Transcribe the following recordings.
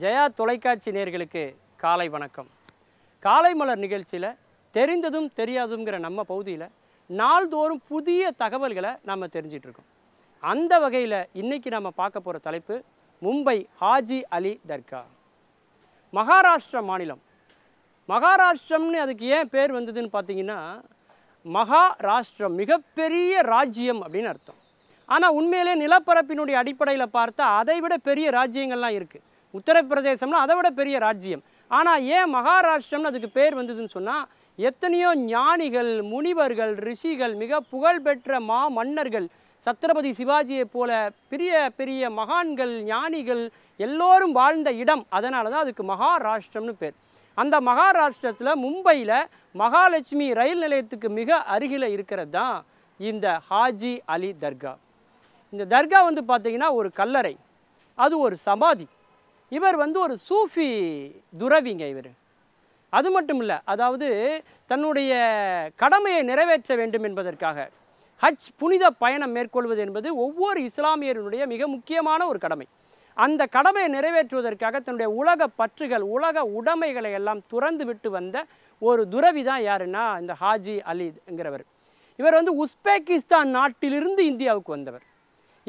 ஜெயா தொலைக்காட்சி நேர்களுக்கு காலை வணக்கம் காலை மலர் நிகழ்ச்சியில் தெரிந்ததும் தெரியாதுங்கிற நம்ம பகுதியில் நாள்தோறும் புதிய தகவல்களை நம்ம தெரிஞ்சிட்ருக்கோம் அந்த வகையில் இன்றைக்கி நம்ம பார்க்க போகிற தலைப்பு மும்பை ஹாஜி அலி தர்கா மகாராஷ்டிரா மாநிலம் மகாராஷ்டிரம்னு அதுக்கு ஏன் பேர் வந்ததுன்னு பார்த்தீங்கன்னா மகாராஷ்டிரம் மிகப்பெரிய ராஜ்யம் அப்படின்னு அர்த்தம் ஆனால் உண்மையிலே நிலப்பரப்பினுடைய அடிப்படையில் பார்த்தா அதை விட பெரிய ராஜ்யங்கள்லாம் இருக்குது உத்தரப்பிரதேசம்னா அதை விட பெரிய ராஜ்யம் ஆனால் ஏன் மகாராஷ்டிரம்னு அதுக்கு பேர் வந்ததுன்னு சொன்னால் எத்தனையோ ஞானிகள் முனிவர்கள் ரிஷிகள் மிக புகழ்பெற்ற மா மன்னர்கள் சத்ரபதி சிவாஜியை போல பெரிய பெரிய மகான்கள் ஞானிகள் எல்லோரும் வாழ்ந்த இடம் அதனால தான் அதுக்கு மகாராஷ்டிரம்னு பேர் அந்த மகாராஷ்டிரத்தில் மும்பையில் மகாலட்சுமி ரயில் நிலையத்துக்கு மிக அருகில் இருக்கிறது தான் இந்த ஹாஜி அலி தர்கா இந்த தர்கா வந்து பார்த்திங்கன்னா ஒரு கல்லறை அது ஒரு சமாதி இவர் வந்து ஒரு சூஃபி துறவிங்க இவர் அது மட்டும் இல்லை அதாவது தன்னுடைய கடமையை நிறைவேற்ற வேண்டும் என்பதற்காக ஹஜ் புனித பயணம் மேற்கொள்வது என்பது ஒவ்வொரு இஸ்லாமியருடைய மிக முக்கியமான ஒரு கடமை அந்த கடமையை நிறைவேற்றுவதற்காக தன்னுடைய உலக பற்றுகள் உலக உடைமைகளை எல்லாம் துறந்து விட்டு வந்த ஒரு துறவி தான் யாருன்னா இந்த ஹாஜி அலிங்கிறவர் இவர் வந்து உஸ்பெகிஸ்தான் நாட்டிலிருந்து இந்தியாவுக்கு வந்தவர்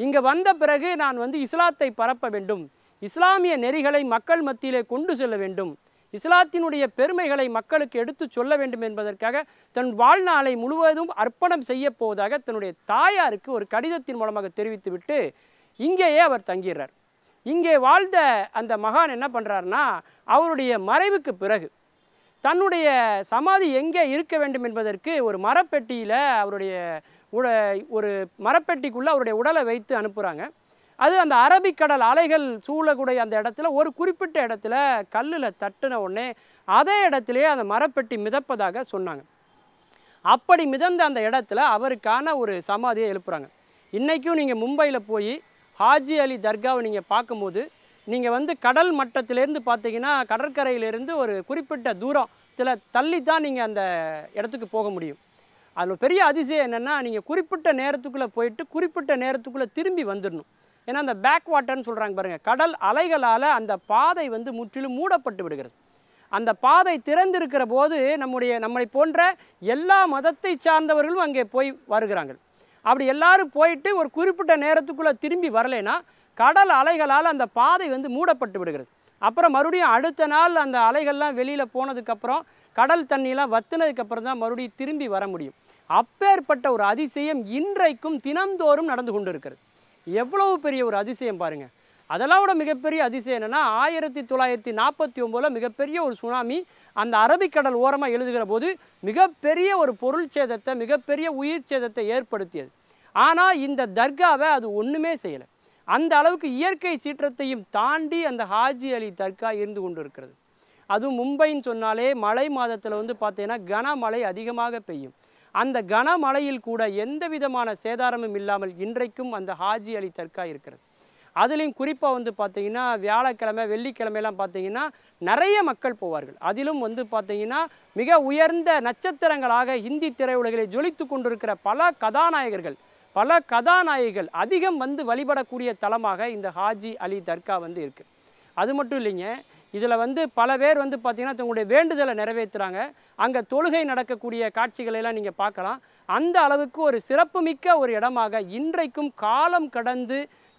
இங்கே வந்த பிறகு நான் வந்து இஸ்லாத்தை பரப்ப வேண்டும் இஸ்லாமிய நெறிகளை மக்கள் மத்தியிலே கொண்டு செல்ல வேண்டும் இஸ்லாத்தினுடைய பெருமைகளை மக்களுக்கு எடுத்து சொல்ல வேண்டும் என்பதற்காக தன் வாழ்நாளை முழுவதும் அர்ப்பணம் செய்ய போவதாக தன்னுடைய தாயாருக்கு ஒரு கடிதத்தின் மூலமாக தெரிவித்துவிட்டு இங்கேயே அவர் தங்கிடுறார் இங்கே வாழ்ந்த அந்த மகான் என்ன பண்ணுறாருனா அவருடைய மறைவுக்கு பிறகு தன்னுடைய சமாதி எங்கே இருக்க வேண்டும் என்பதற்கு ஒரு மரப்பெட்டியில் அவருடைய உட ஒரு மரப்பெட்டிக்குள்ளே அவருடைய உடலை வைத்து அனுப்புகிறாங்க அது அந்த அரபிக்கடல் அலைகள் சூழக்கூடிய அந்த இடத்துல ஒரு குறிப்பிட்ட இடத்துல கல்லில் தட்டின உடனே அதே இடத்துலையே அந்த மரப்பெட்டி மிதப்பதாக சொன்னாங்க அப்படி மிதந்த அந்த இடத்துல அவருக்கான ஒரு சமாதியை எழுப்புறாங்க இன்றைக்கும் நீங்கள் மும்பையில் போய் ஹாஜி அலி தர்காவை நீங்கள் பார்க்கும்போது நீங்கள் வந்து கடல் மட்டத்திலேருந்து பார்த்தீங்கன்னா கடற்கரையிலேருந்து ஒரு குறிப்பிட்ட தூரத்தில் தள்ளி தான் நீங்கள் அந்த இடத்துக்கு போக முடியும் அதில் பெரிய அதிசயம் என்னென்னா நீங்கள் குறிப்பிட்ட நேரத்துக்குள்ளே போயிட்டு குறிப்பிட்ட நேரத்துக்குள்ளே திரும்பி வந்துடணும் ஏன்னா அந்த பேக் வாட்டர்னு சொல்கிறாங்க பாருங்கள் கடல் அலைகளால் அந்த பாதை வந்து முற்றிலும் மூடப்பட்டு விடுகிறது அந்த பாதை திறந்திருக்கிற போது நம்முடைய நம்மளை போன்ற எல்லா மதத்தை சார்ந்தவர்களும் அங்கே போய் வருகிறாங்க அப்படி எல்லாரும் போயிட்டு ஒரு குறிப்பிட்ட நேரத்துக்குள்ளே திரும்பி வரலைன்னா கடல் அலைகளால் அந்த பாதை வந்து மூடப்பட்டு விடுகிறது அப்புறம் மறுபடியும் அடுத்த நாள் அந்த அலைகள்லாம் வெளியில் போனதுக்கப்புறம் கடல் தண்ணியெலாம் வத்துனதுக்கப்புறம் தான் மறுபடியும் திரும்பி வர முடியும் அப்பேற்பட்ட ஒரு அதிசயம் இன்றைக்கும் தினந்தோறும் நடந்து கொண்டு இருக்கிறது எவ்வளவு பெரிய ஒரு அதிசயம் பாருங்கள் அதெல்லாம் விட மிகப்பெரிய அதிசயம் என்னென்னா ஆயிரத்தி தொள்ளாயிரத்தி நாற்பத்தி ஒம்போதில் மிகப்பெரிய ஒரு சுனாமி அந்த அரபிக்கடல் ஓரமாக எழுதுகிற போது மிகப்பெரிய ஒரு பொருள் சேதத்தை மிகப்பெரிய உயிர் சேதத்தை ஏற்படுத்தியது ஆனால் இந்த தர்காவை அது ஒன்றுமே செய்யலை அந்த அளவுக்கு இயற்கை சீற்றத்தையும் தாண்டி அந்த ஹாஜி அலி தர்கா இருந்து கொண்டு இருக்கிறது அதுவும் மும்பைன்னு சொன்னாலே மழை மாதத்தில் வந்து பார்த்தீங்கன்னா கனமழை அதிகமாக பெய்யும் அந்த கனமழையில் கூட எந்த விதமான சேதாரமும் இல்லாமல் இன்றைக்கும் அந்த ஹாஜி அலி தர்கா இருக்கிறது அதுலேயும் குறிப்பாக வந்து பார்த்திங்கன்னா வியாழக்கிழமை வெள்ளிக்கிழமையெல்லாம் பார்த்தீங்கன்னா நிறைய மக்கள் போவார்கள் அதிலும் வந்து பார்த்தீங்கன்னா மிக உயர்ந்த நட்சத்திரங்களாக ஹிந்தி திரையுலகிலே ஜொலித்து கொண்டிருக்கிற பல கதாநாயகர்கள் பல கதாநாயகிகள் அதிகம் வந்து வழிபடக்கூடிய தலமாக இந்த ஹாஜி அலி தர்கா வந்து இருக்குது அது மட்டும் இல்லைங்க இதில் வந்து பல பேர் வந்து பார்த்திங்கன்னா தங்களுடைய வேண்டுதலை நிறைவேற்றுறாங்க அங்கே தொழுகை நடக்கக்கூடிய காட்சிகளையெல்லாம் நீங்கள் பார்க்கலாம் அந்த அளவுக்கு ஒரு சிறப்புமிக்க ஒரு இடமாக இன்றைக்கும் காலம் கடந்து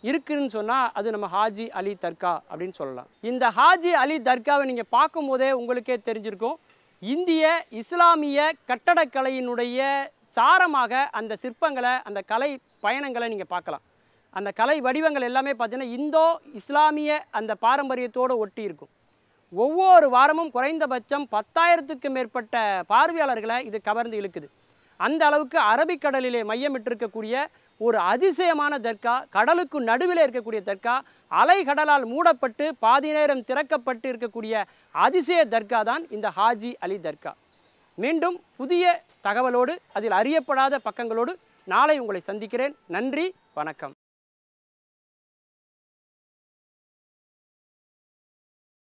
இருக்குன்னு சொன்னால் அது நம்ம ஹாஜி அலி தர்கா அப்படின்னு சொல்லலாம் இந்த ஹாஜி அலி தர்காவை நீங்கள் பார்க்கும்போதே உங்களுக்கே தெரிஞ்சிருக்கும் இந்திய இஸ்லாமிய கட்டடக்கலையினுடைய சாரமாக அந்த சிற்பங்களை அந்த கலை பயணங்களை நீங்கள் பார்க்கலாம் அந்த கலை வடிவங்கள் எல்லாமே பார்த்திங்கன்னா இந்தோ இஸ்லாமிய அந்த பாரம்பரியத்தோடு ஒட்டி இருக்கும் ஒவ்வொரு வாரமும் குறைந்தபட்சம் பத்தாயிரத்துக்கு மேற்பட்ட பார்வையாளர்களை இது கவர்ந்து இழுக்குது அந்த அளவுக்கு அரபிக்கடலிலே மையமிட்டிருக்கக்கூடிய ஒரு அதிசயமான தர்கா கடலுக்கு நடுவில் இருக்கக்கூடிய தர்கா அலை கடலால் மூடப்பட்டு பாதி நேரம் திறக்கப்பட்டு இருக்கக்கூடிய அதிசய தர்கா தான் இந்த ஹாஜி அலி தர்கா மீண்டும் புதிய தகவலோடு அதில் அறியப்படாத பக்கங்களோடு நாளை உங்களை சந்திக்கிறேன் நன்றி வணக்கம்